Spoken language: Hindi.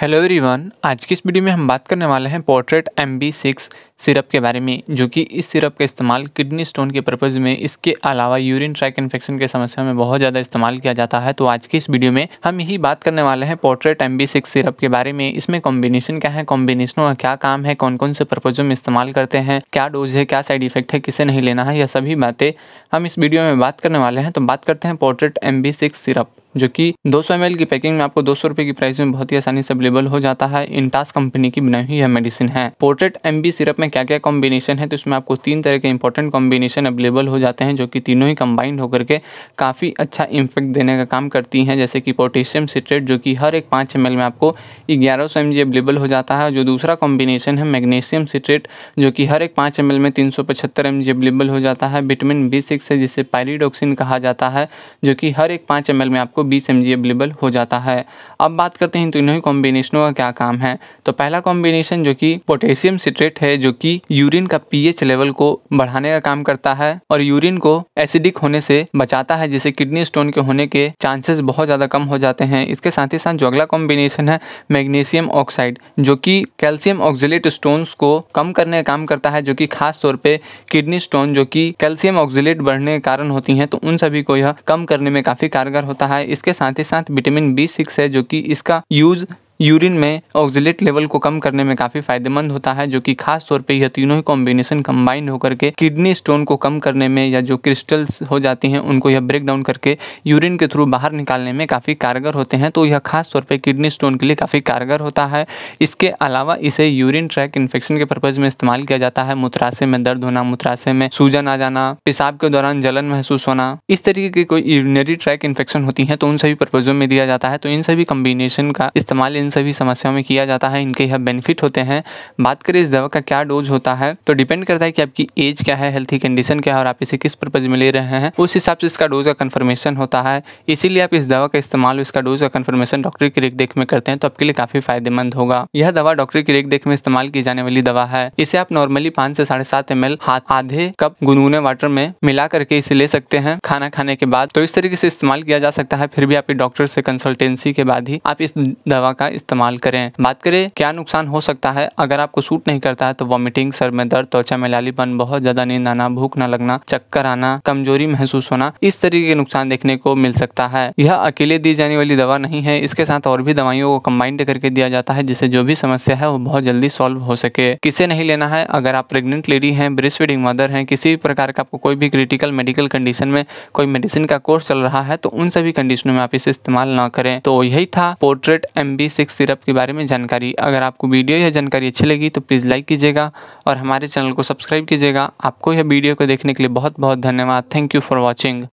हेलो एवरीवन आज की इस वीडियो में हम बात करने वाले हैं Potrate M B six syrup के बारे में जो कि इस सिरप का इस्तेमाल किडनी स्टोन के पर्पज़ में इसके अलावा यूरिन ट्रैक इन्फेक्शन के समस्या में बहुत ज़्यादा इस्तेमाल किया जाता है तो आज की इस वीडियो में हम यही बात करने वाले हैं Potrate M B six syrup के बारे में इसमें कॉम्बिनेशन क्या है कॉम्बिनेशनों का क्या काम है कौन कौन से पर्पज़ों में इस्तेमाल करते हैं क्या डोज है क्या साइड इफेक्ट है किसे नहीं लेना है यह सभी बातें हम इस वीडियो में बात करने वाले हैं तो बात करते हैं Potrate M B six syrup जो कि 200 सौ की पैकिंग में आपको दो सौ की प्राइस में बहुत ही आसानी से अवेलेबल हो जाता है इंटास कंपनी की बनाई हुई यह मेडिसिन है पोर्ट्रेट एम सिरप में क्या क्या कॉम्बिनेशन है तो इसमें आपको तीन तरह के इंपॉर्टेंट कॉम्बिनेशन अवेलेबल हो जाते हैं जो कि तीनों ही कंबाइंड होकर के काफ़ी अच्छा इम्फेक्ट देने का काम करती हैं जैसे कि पोटेशियम सिट्रेट जो कि हर एक पाँच एम में आपको ग्यारह सौ अवेलेबल हो जाता है जो दूसरा कॉम्बिनेशन है मैग्नेशियम सिट्रेट जो कि हर एक पाँच एम में तीन सौ पचहत्तर एम अवेलेबल हो जाता है विटामिन बी सिक्स है जिसे पैरिडोक्सिन कहा जाता है जो कि हर एक पाँच एम में आपको बीस एम अवेलेबल हो जाता है अब बात करते हैं तीनों ही कॉम्बिनेशनों का क्या काम है तो पहला कॉम्बिनेशन जो कि पोटेशियम सिट्रेट है जो कि यूरिन का पीएच लेवल को बढ़ाने का काम करता है और यूरिन को एसिडिक होने से बचाता है जिससे किडनी स्टोन के होने के चांसेस बहुत ज़्यादा कम हो जाते हैं इसके साथ ही साथ जो अगला कॉम्बिनेशन है मैग्नीशियम ऑक्साइड जो कि कैल्शियम ऑक्जिलेट स्टोन्स को कम करने का काम करता है जो कि खास तौर पर किडनी स्टोन जो कि कैल्शियम ऑक्जिलेट बढ़ने के कारण होती हैं तो उन सभी को यह कम करने में काफ़ी कारगर होता है इसके साथ ही साथ विटामिन बी सिक्स है जो कि इसका यूज यूरिन में ऑक्जिलेट लेवल को कम करने में काफ़ी फायदेमंद होता है जो कि खास तौर पे यह तीनों ही कॉम्बिनेशन कंबाइंड होकर के किडनी स्टोन को कम करने में या जो क्रिस्टल्स हो जाती हैं उनको यह ब्रेक डाउन करके यूरिन के थ्रू बाहर निकालने में काफ़ी कारगर होते हैं तो यह खास तौर पर किडनी स्टोन के लिए काफ़ी कारगर होता है इसके अलावा इसे यूरिन ट्रैक इन्फेक्शन के पर्पज़ में इस्तेमाल किया जाता है मूत्राशय में दर्द होना मूत्राशय में सूजन आ जाना पेशाब के दौरान जलन महसूस होना इस तरीके की कोई यूरिनरी ट्रैक इन्फेक्शन होती है तो उन सभी पर्पज़ों में दिया जाता है तो इन सभी कम्बिनेशन का इस्तेमाल इन सभी समस्याओं में किया जाता है इनके यह बेनिफिट होते हैं बात करें इस दवा का क्या डोज होता है तो डिपेंड करता है कि आपकी एज क्या है हेल्थी कंडीशन क्या है और आप इसे किस परपज में ले रहे हैं उस हिसाब से इसका डोज का कन्फर्मेशन होता है इसीलिए आप इस दवा का इस्तेमाल इसका डोज का कन्फर्मेशन डॉक्टर की देखरेख में करते हैं तो आपके लिए काफी फायदेमंद होगा यह दवा डॉक्टर की देखरेख में इस्तेमाल की जाने वाली दवा है इसे आप नॉर्मली पाँच से साढ़े सात एम आधे कप गुनगुने वाटर में मिला करके इसे ले सकते हैं खाना खाने के बाद तो इस तरीके से इस्तेमाल किया जा सकता है फिर भी आपके डॉक्टर से कंसल्टेंसी के बाद ही आप इस दवा का इस्तेमाल करें बात करें क्या नुकसान हो सकता है अगर आपको सूट नहीं करता है तो वॉमिटिंग सर में दर्द त्वचा में लालीपन बहुत ज्यादा नींद आना भूख न लगना चक्कर आना कमजोरी महसूस होना इस तरीके के नुकसान देखने को मिल सकता है यह अकेले दी जाने वाली दवा नहीं है इसके साथ और भी दवाइयों को कम्बाइंड करके दिया जाता है जिससे जो भी समस्या है वो बहुत जल्दी सॉल्व हो सके किसे नहीं लेना है अगर आप प्रेग्नेंट लेडी है ब्रेस्ट फीडिंग मदर है किसी भी प्रकार का आपको कोई भी क्रिटिकल मेडिकल कंडीशन में कोई मेडिसिन का कोर्स चल रहा है तो उन सभी कंडीशनों में आप इसे इस्तेमाल ना करें तो यही था Potrate M B six syrup के बारे में जानकारी अगर आपको वीडियो या जानकारी अच्छी लगी तो प्लीज़ लाइक कीजिएगा और हमारे चैनल को सब्सक्राइब कीजिएगा आपको यह वीडियो को देखने के लिए बहुत बहुत धन्यवाद थैंक यू फॉर वॉचिंग